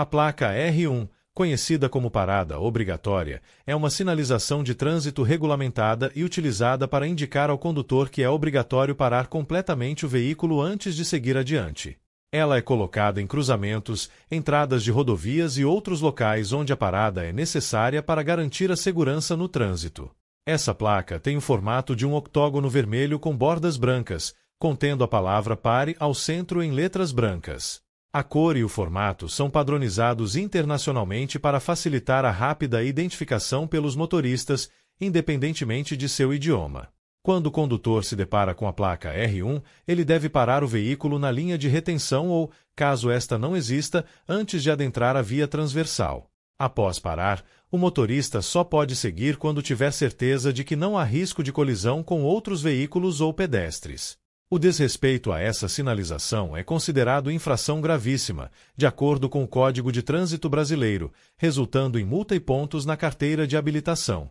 A placa R1, conhecida como parada obrigatória, é uma sinalização de trânsito regulamentada e utilizada para indicar ao condutor que é obrigatório parar completamente o veículo antes de seguir adiante. Ela é colocada em cruzamentos, entradas de rodovias e outros locais onde a parada é necessária para garantir a segurança no trânsito. Essa placa tem o formato de um octógono vermelho com bordas brancas, contendo a palavra pare ao centro em letras brancas. A cor e o formato são padronizados internacionalmente para facilitar a rápida identificação pelos motoristas, independentemente de seu idioma. Quando o condutor se depara com a placa R1, ele deve parar o veículo na linha de retenção ou, caso esta não exista, antes de adentrar a via transversal. Após parar, o motorista só pode seguir quando tiver certeza de que não há risco de colisão com outros veículos ou pedestres. O desrespeito a essa sinalização é considerado infração gravíssima, de acordo com o Código de Trânsito Brasileiro, resultando em multa e pontos na carteira de habilitação.